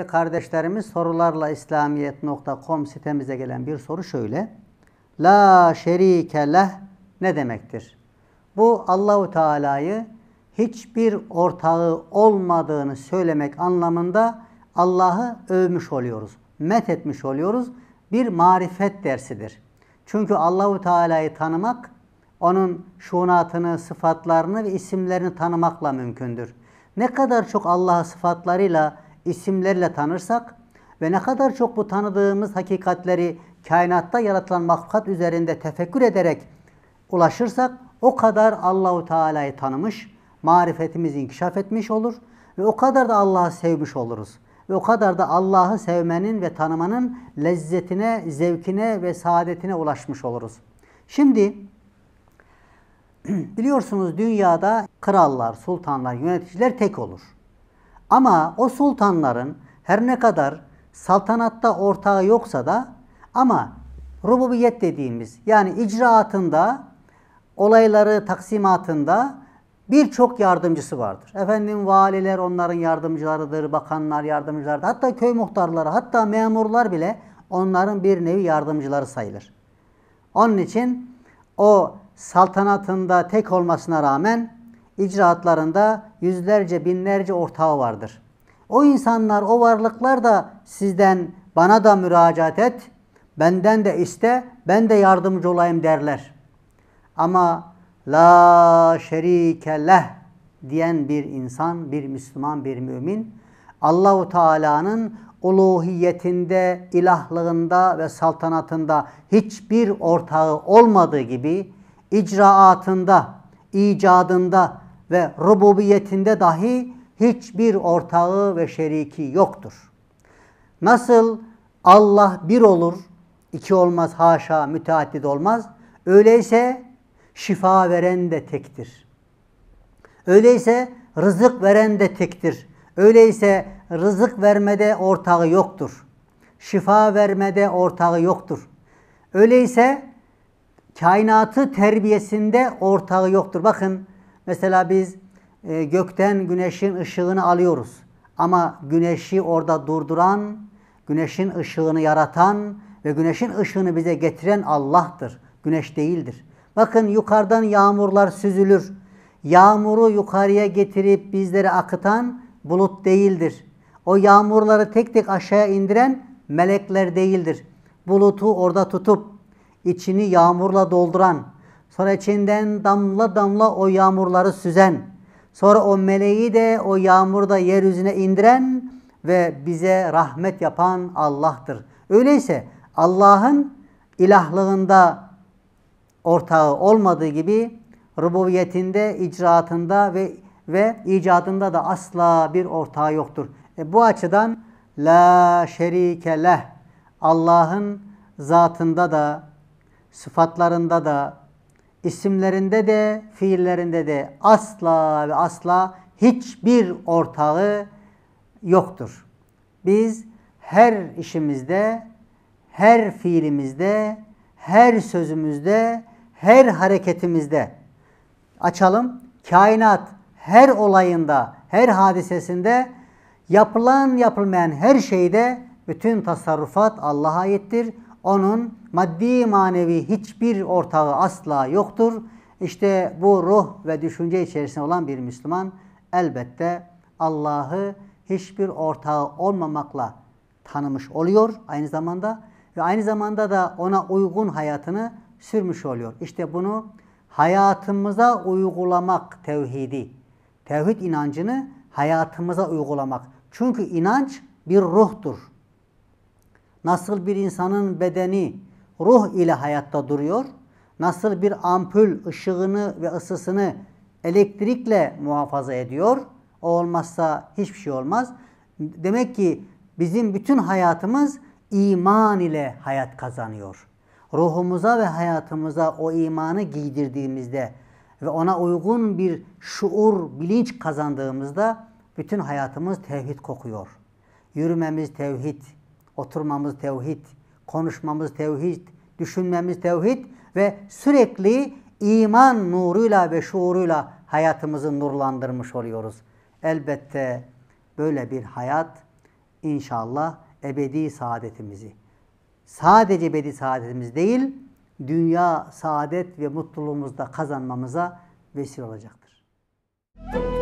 Değerli kardeşlerimiz sorularla İslamiyet.com sitemize gelen bir soru şöyle. La şerike leh ne demektir? Bu Allahu Teala'yı hiçbir ortağı olmadığını söylemek anlamında Allah'ı övmüş oluyoruz. Met etmiş oluyoruz. Bir marifet dersidir. Çünkü Allahu Teala'yı tanımak onun şunatını, sıfatlarını ve isimlerini tanımakla mümkündür. Ne kadar çok Allah'ı sıfatlarıyla isimlerle tanırsak ve ne kadar çok bu tanıdığımız hakikatleri kainatta yaratılan mahlukat üzerinde tefekkür ederek ulaşırsak o kadar Allahu Teala'yı tanımış, marifetimiz inkişaf etmiş olur ve o kadar da Allah'ı sevmiş oluruz. Ve o kadar da Allah'ı sevmenin ve tanımanın lezzetine, zevkine ve saadetine ulaşmış oluruz. Şimdi biliyorsunuz dünyada krallar, sultanlar, yöneticiler tek olur. Ama o sultanların her ne kadar saltanatta ortağı yoksa da ama rububiyet dediğimiz yani icraatında olayları taksimatında birçok yardımcısı vardır. Efendim valiler onların yardımcılarıdır, bakanlar yardımcılarıdır. Hatta köy muhtarları, hatta memurlar bile onların bir nevi yardımcıları sayılır. Onun için o saltanatında tek olmasına rağmen icraatlarında yüzlerce, binlerce ortağı vardır. O insanlar, o varlıklar da sizden bana da müracaat et, benden de iste, ben de yardımcı olayım derler. Ama la şerike leh diyen bir insan, bir Müslüman, bir mümin Allahu Teala'nın uluhiyetinde, ilahlığında ve saltanatında hiçbir ortağı olmadığı gibi icraatında, icadında, ve rububiyetinde dahi hiçbir ortağı ve şeriki yoktur. Nasıl Allah bir olur, iki olmaz haşa müteaddit olmaz. Öyleyse şifa veren de tektir. Öyleyse rızık veren de tektir. Öyleyse rızık vermede ortağı yoktur. Şifa vermede ortağı yoktur. Öyleyse kainatı terbiyesinde ortağı yoktur. Bakın Mesela biz e, gökten güneşin ışığını alıyoruz. Ama güneşi orada durduran, güneşin ışığını yaratan ve güneşin ışığını bize getiren Allah'tır. Güneş değildir. Bakın yukarıdan yağmurlar süzülür. Yağmuru yukarıya getirip bizlere akıtan bulut değildir. O yağmurları tek tek aşağıya indiren melekler değildir. Bulutu orada tutup içini yağmurla dolduran, Sonra içinden damla damla o yağmurları süzen, sonra o meleği de o yağmurda yeryüzüne indiren ve bize rahmet yapan Allah'tır. Öyleyse Allah'ın ilahlığında ortağı olmadığı gibi rububiyetinde, icraatında ve ve icadında da asla bir ortağı yoktur. E bu açıdan la şerike leh Allah'ın zatında da sıfatlarında da isimlerinde de fiillerinde de asla ve asla hiçbir ortağı yoktur. Biz her işimizde, her fiilimizde, her sözümüzde, her hareketimizde açalım. Kainat her olayında, her hadisesinde yapılan yapılmayan her şeyde bütün tasarrufat Allah'a aittir. Onun maddi manevi hiçbir ortağı asla yoktur. İşte bu ruh ve düşünce içerisinde olan bir Müslüman elbette Allah'ı hiçbir ortağı olmamakla tanımış oluyor aynı zamanda ve aynı zamanda da ona uygun hayatını sürmüş oluyor. İşte bunu hayatımıza uygulamak tevhidi. Tevhid inancını hayatımıza uygulamak. Çünkü inanç bir ruhtur. Nasıl bir insanın bedeni ruh ile hayatta duruyor? Nasıl bir ampul ışığını ve ısısını elektrikle muhafaza ediyor? O olmazsa hiçbir şey olmaz. Demek ki bizim bütün hayatımız iman ile hayat kazanıyor. Ruhumuza ve hayatımıza o imanı giydirdiğimizde ve ona uygun bir şuur, bilinç kazandığımızda bütün hayatımız tevhid kokuyor. Yürümemiz tevhid, Oturmamız tevhid, konuşmamız tevhid, düşünmemiz tevhid ve sürekli iman nuruyla ve şuuruyla hayatımızı nurlandırmış oluyoruz. Elbette böyle bir hayat inşallah ebedi saadetimizi, sadece ebedi saadetimiz değil, dünya saadet ve mutluluğumuzda kazanmamıza vesile olacaktır. Müzik